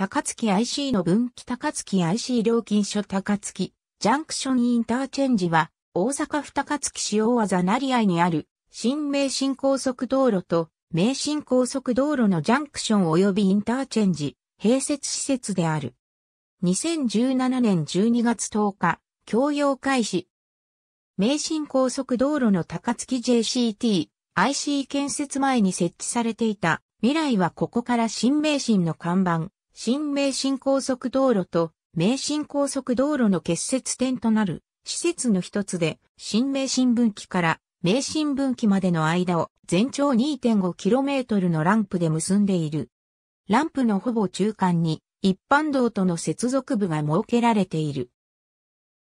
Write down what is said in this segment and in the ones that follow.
高槻 IC の分岐高槻 IC 料金所高槻、ジャンクションインターチェンジは、大阪府高槻市大和成合にある、新名神高速道路と、名神高速道路のジャンクション及びインターチェンジ、併設施設である。2017年12月10日、供用開始。名神高速道路の高槻 JCT、IC 建設前に設置されていた、未来はここから新名神の看板、新名神高速道路と名神高速道路の結節点となる施設の一つで、新名神分岐から名神分岐までの間を全長 2.5km のランプで結んでいる。ランプのほぼ中間に一般道との接続部が設けられている。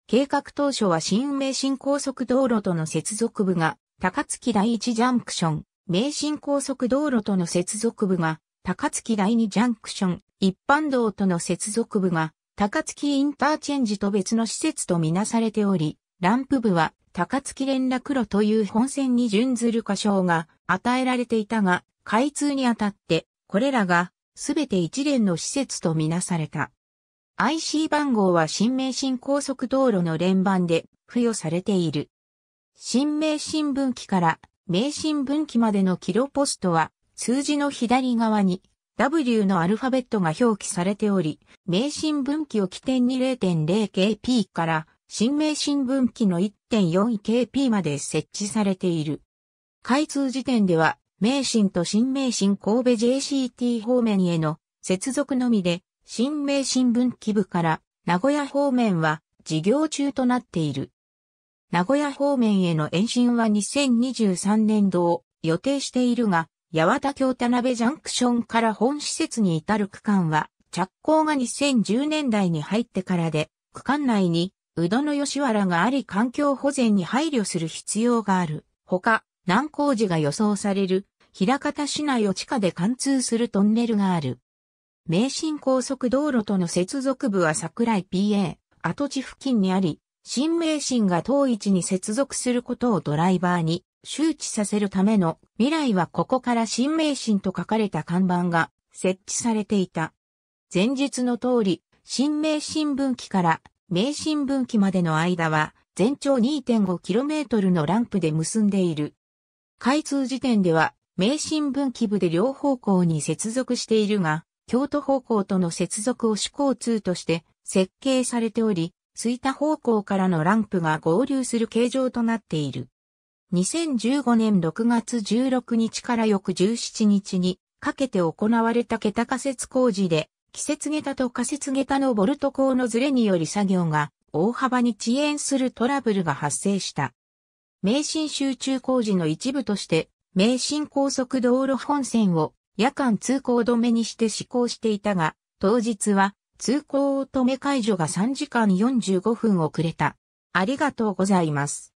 計画当初は新名神高速道路との接続部が高槻第一ジャンクション、名神高速道路との接続部が高槻第二ジャンクション、一般道との接続部が、高槻インターチェンジと別の施設とみなされており、ランプ部は、高槻連絡路という本線に準ずる箇所が与えられていたが、開通にあたって、これらが、すべて一連の施設とみなされた。IC 番号は新名神高速道路の連番で付与されている。新名神分岐から名神分岐までのキロポストは数字の左側に W のアルファベットが表記されており、名神分岐を起点に 0.0kp から新名神分岐の 1.4kp まで設置されている。開通時点では、名神と新名神神戸 JCT 方面への接続のみで、新名神分岐部から名古屋方面は事業中となっている。名古屋方面への延伸は2023年度を予定しているが、八幡京田辺ジャンクションから本施設に至る区間は、着工が2010年代に入ってからで、区間内に、宇土の吉原があり環境保全に配慮する必要がある。ほか、難工事が予想される、平方市内を地下で貫通するトンネルがある。名神高速道路との接続部は桜井 PA、跡地付近にあり、新名神が当一に接続することをドライバーに周知させるための未来はここから新名神と書かれた看板が設置されていた。前述の通り、新名神分岐から名神分岐までの間は全長 2.5km のランプで結んでいる。開通時点では名神分岐部で両方向に接続しているが、京都方向との接続を主交通として設計されており、吹田方向からのランプが合流する形状となっている。2015年6月16日から翌17日にかけて行われた桁仮設工事で、季節下駄と仮設下駄のボルト工のズレにより作業が大幅に遅延するトラブルが発生した。名神集中工事の一部として、名神高速道路本線を夜間通行止めにして施行していたが、当日は通行止め解除が3時間45分遅れた。ありがとうございます。